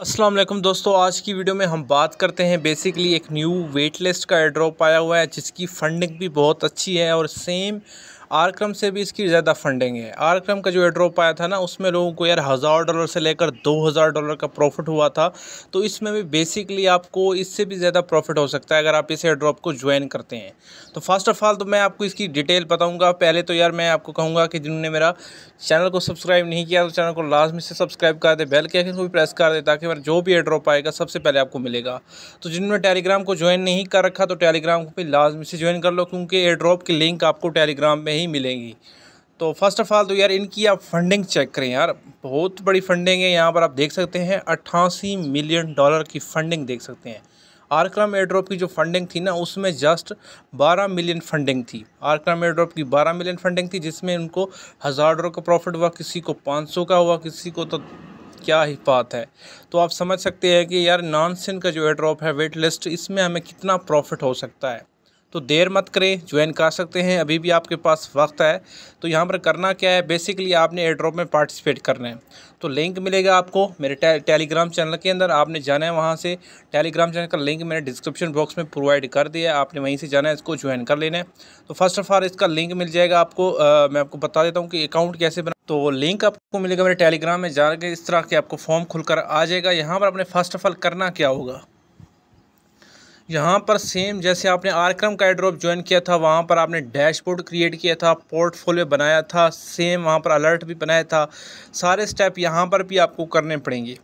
असलम दोस्तों आज की वीडियो में हम बात करते हैं बेसिकली एक न्यू वेट लिस्ट का एड्रॉप आया हुआ है जिसकी फंडिंग भी बहुत अच्छी है और सेम आरक्रम से भी इसकी ज़्यादा फंडिंग है आरक्रम का जो एड्रॉप आया था ना उसमें लोगों को यार हज़ार डॉलर से लेकर दो हज़ार डॉलर का प्रॉफिट हुआ था तो इसमें भी बेसिकली आपको इससे भी ज़्यादा प्रॉफिट हो सकता है अगर आप इस एड्रॉप को ज्वाइन करते हैं तो फर्स्ट ऑफ ऑल तो मैं आपको इसकी डिटेल बताऊँगा पहले तो यार मैं आपको कहूँगा कि जिन्होंने मेरा चैनल को सब्सक्राइब नहीं किया तो चैनल को लाजमी से सब्सक्राइब कर दे बेल के आइकन को भी प्रेस कर दे ताकि मेरा जो भी एड्रॉप आएगा सबसे पहले आपको मिलेगा तो जिन्होंने टेलीग्राम को ज्वाइन नहीं कर रखा तो टेलीग्राम को भी लाजमी से ज्वाइन कर लो क्योंकि एड्रॉप की लिंक आपको टेलीग्राम में ही नहीं मिलेंगी तो फर्स्ट ऑफ़ ऑल तो यार इनकी आप फंडिंग चेक करें यार बहुत बड़ी फंडिंग है यहाँ पर आप देख सकते हैं अट्ठासी मिलियन डॉलर की फंडिंग देख सकते हैं आरक्रम एड्रॉप की जो फंडिंग थी ना उसमें जस्ट 12 मिलियन फंडिंग थी आरक्रम एड्रॉप की 12 मिलियन फंडिंग थी जिसमें उनको हज़ार डॉलर का प्रॉफिट हुआ किसी को 500 का हुआ किसी को तो क्या ही बात है तो आप समझ सकते हैं कि यार नॉन का जो एड्रॉप है वेट लिस्ट इसमें हमें कितना प्रॉफिट हो सकता है तो देर मत करें ज्वाइन कर सकते हैं अभी भी आपके पास वक्त है तो यहाँ पर करना क्या है बेसिकली आपने एड्रॉप में पार्टिसिपेट करना है तो लिंक मिलेगा आपको मेरे टे, टेलीग्राम चैनल के अंदर आपने जाना है वहाँ से टेलीग्राम चैनल का लिंक मैंने डिस्क्रिप्शन बॉक्स में प्रोवाइड कर दिया है आपने वहीं से जाना है इसको ज्वाइन कर लेना है तो फर्स्ट ऑफ ऑल इसका लिंक मिल जाएगा आपको आ, मैं आपको बता देता हूँ कि अकाउंट कैसे बना तो लिंक आपको मिलेगा मेरे टेलीग्राम में जाकर इस तरह के आपको फॉर्म खुलकर आ जाएगा यहाँ पर आपने फर्स्ट ऑफ ऑल करना क्या होगा यहाँ पर सेम जैसे आपने आरक्रम का एड्रॉप ज्वाइन किया था वहाँ पर आपने डैशबोर्ड क्रिएट किया था पोर्टफोलियो बनाया था सेम वहाँ पर अलर्ट भी बनाया था सारे स्टेप यहाँ पर भी आपको करने पड़ेंगे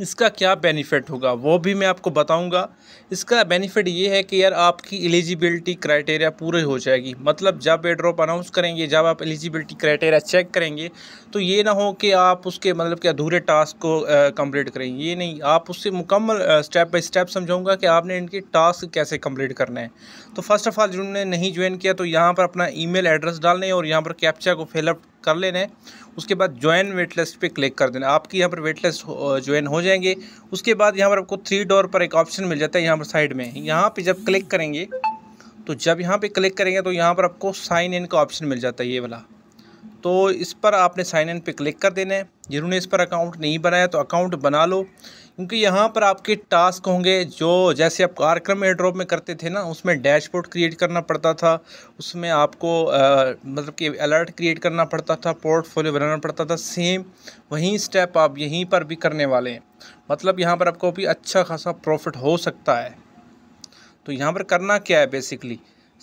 इसका क्या बेनिफिट होगा वो भी मैं आपको बताऊंगा इसका बेनिफिट ये है कि यार आपकी एलिजिबिलिटी क्राइटेरिया पूरी हो जाएगी मतलब जब एड्रॉप अनाउंस करेंगे जब आप एलिजिबिलिटी क्राइटेरिया चेक करेंगे तो ये ना हो कि आप उसके मतलब कि अधूरे टास्क को कंप्लीट करें ये नहीं आप उससे मुकम्मल स्टेप बाई स्टेप समझाऊँगा कि आपने इनके टास्क कैसे कम्प्लीट करना है तो फर्स्ट ऑफ़ ऑल जिन्होंने नहीं ज्वाइन किया तो यहाँ पर अपना ई एड्रेस डालने और यहाँ पर कैप्चा को फिलअप कर लेना है उसके बाद ज्वाइन वेट लिस्ट पर क्लिक कर देना आपकी यहाँ पर वेट लिस्ट ज्वाइन हो जाएंगे उसके बाद यहाँ पर आपको थ्री डोर पर एक ऑप्शन मिल जाता है यहाँ पर साइड में यहाँ पर जब क्लिक करेंगे तो जब यहाँ पर क्लिक करेंगे तो यहाँ पर आपको साइन इन का ऑप्शन मिल जाता है ये वाला तो इस पर आपने साइन इन पर क्लिक कर देना है जिन्होंने इस पर अकाउंट नहीं बनाया तो अकाउंट बना लो क्योंकि यहाँ पर आपके टास्क होंगे जो जैसे आप कार्यक्रम एयर ड्रॉप में करते थे ना उसमें डैशबोर्ड क्रिएट करना पड़ता था उसमें आपको आ, मतलब कि अलर्ट क्रिएट करना पड़ता था पोर्टफोलियो बनाना पड़ता था सेम वहीं स्टेप आप यहीं पर भी करने वाले हैं मतलब यहाँ पर आपको भी अच्छा खासा प्रॉफिट हो सकता है तो यहाँ पर करना क्या है बेसिकली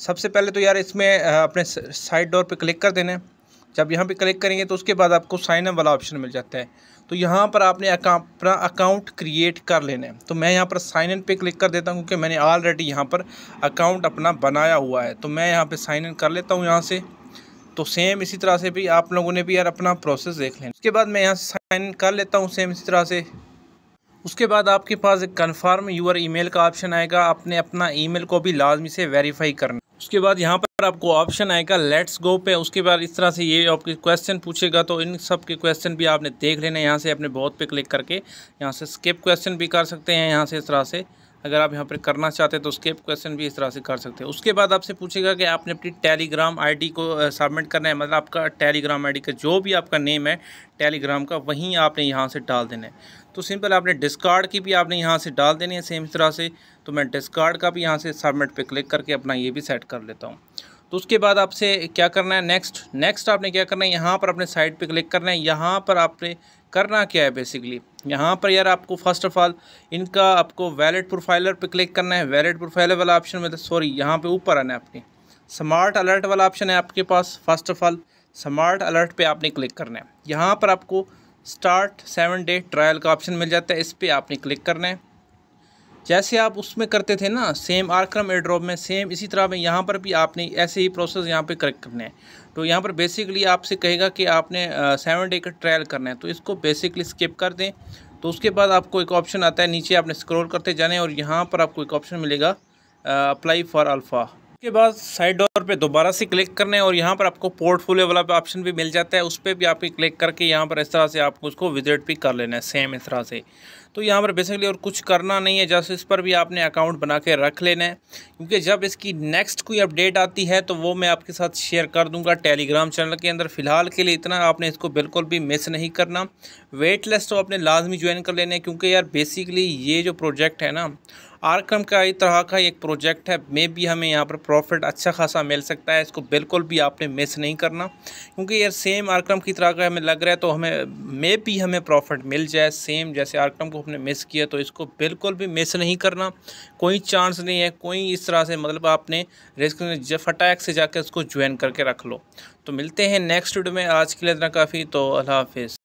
सबसे पहले तो यार इसमें अपने साइड डोर पर क्लिक कर देना है जब यहाँ पे क्लिक करेंगे तो उसके बाद आपको साइन अप वाला ऑप्शन मिल जाता है तो यहाँ पर आपने अपना अकाउंट क्रिएट कर लेना है तो मैं यहाँ पर साइन इन पे क्लिक कर देता हूँ क्योंकि मैंने ऑलरेडी यहाँ पर अकाउंट अपना बनाया हुआ है तो मैं यहाँ पर साइन इन कर लेता हूँ यहाँ से तो सेम इसी तरह से भी आप लोगों ने भी यार अपना प्रोसेस देख लेना उसके बाद मैं यहाँ से साइन इन कर लेता हूँ सेम इसी तरह से उसके बाद आपके पास एक कन्फर्म यूर ई का ऑप्शन आएगा आपने अपना ई को भी लाजमी से वेरीफाई करना उसके बाद यहाँ पर पर आपको ऑप्शन आएगा लेट्स गो पे उसके बाद इस तरह से ये आपके क्वेश्चन पूछेगा तो इन सब के क्वेश्चन भी आपने देख लेना यहाँ से अपने बहुत पे क्लिक करके यहाँ से स्किप क्वेश्चन भी कर सकते हैं यहाँ से इस तरह से अगर आप यहाँ पर करना चाहते हैं तो स्केप क्वेश्चन भी इस तरह से कर सकते हैं उसके बाद आपसे पूछेगा कि आपने अपनी टेलीग्राम आईडी को सबमिट करना है मतलब आपका टेलीग्राम आईडी का जो भी आपका नेम है टेलीग्राम का वहीं आपने यहाँ से डाल देना है तो सिंपल आपने डिस्कार्ड की भी आपने यहाँ से डाल देनी है सेम इस तरह से तो मैं डिस्कार्ड का भी यहाँ से सबमिट पर क्लिक करके अपना ये भी सेट कर लेता हूँ तो उसके बाद आपसे क्या करना है नेक्स्ट नेक्स्ट आपने क्या करना है यहाँ पर अपने साइड पे क्लिक करना है यहाँ पर आपने करना क्या है बेसिकली यहाँ पर यार आपको फर्स्ट ऑफ ऑल इनका आपको वैलेट प्रोफाइलर पे क्लिक करना है वैलेट प्रोफाइलर वाला ऑप्शन मतलब सॉरी यहाँ पे ऊपर आना है आपके स्मार्ट अलर्ट वाला ऑप्शन है आपके पास first of all smart alert पर आपने क्लिक करना है यहाँ पर आपको स्टार्ट सेवन डे ट्रायल का ऑप्शन मिल जाता है इस पर आपने क्लिक करना है जैसे आप उसमें करते थे ना सेम आर्क्रम एड्रॉप में सेम इसी तरह में यहाँ पर भी आपने ऐसे ही प्रोसेस यहाँ पे करेक्ट करने हैं तो यहाँ पर बेसिकली आपसे कहेगा कि आपने सेवन डे का ट्रायल करना है तो इसको बेसिकली स्किप कर दें तो उसके बाद आपको एक ऑप्शन आता है नीचे आपने स्क्रोल करते जाने और यहाँ पर आपको एक ऑप्शन मिलेगा अप्लाई फॉर अल्फ़ा उसके बाद साइड डोर पे दोबारा से क्लिक करने और यहाँ पर आपको पोर्टफोलियो वाला ऑप्शन भी मिल जाता है उस पर भी आप क्लिक करके यहाँ पर इस तरह से आपको उसको विजिट भी कर लेना है सेम इस तरह से तो यहाँ पर बेसिकली और कुछ करना नहीं है जैसे इस पर भी आपने अकाउंट बना के रख लेना है क्योंकि जब इसकी नेक्स्ट कोई अपडेट आती है तो वो मैं आपके साथ शेयर कर दूंगा टेलीग्राम चैनल के अंदर फ़िलहाल के लिए इतना आपने इसको बिल्कुल भी मिस नहीं करना वेट लिस्ट तो आपने लाजमी ज्वाइन कर लेना है क्योंकि यार बेसिकली ये जो प्रोजेक्ट है ना आरकम का ही तरह का एक प्रोजेक्ट है मे भी हमें यहाँ पर प्रॉफिट अच्छा खासा मिल सकता है इसको बिल्कुल भी आपने मिस नहीं करना क्योंकि यार सेम आरकम की तरह का हमें लग रहा है तो हमें मे भी हमें प्रॉफिट मिल जाए सेम जैसे आरकम को हमने मिस किया तो इसको बिल्कुल भी मिस नहीं करना कोई चांस नहीं है कोई इस तरह से मतलब आपने रिस्क फटाक से जाकर उसको ज्वाइन करके रख लो तो मिलते हैं नेक्स्ट वीडियो में आज के लिए इतना काफ़ी तो अल्लाह हाफिज़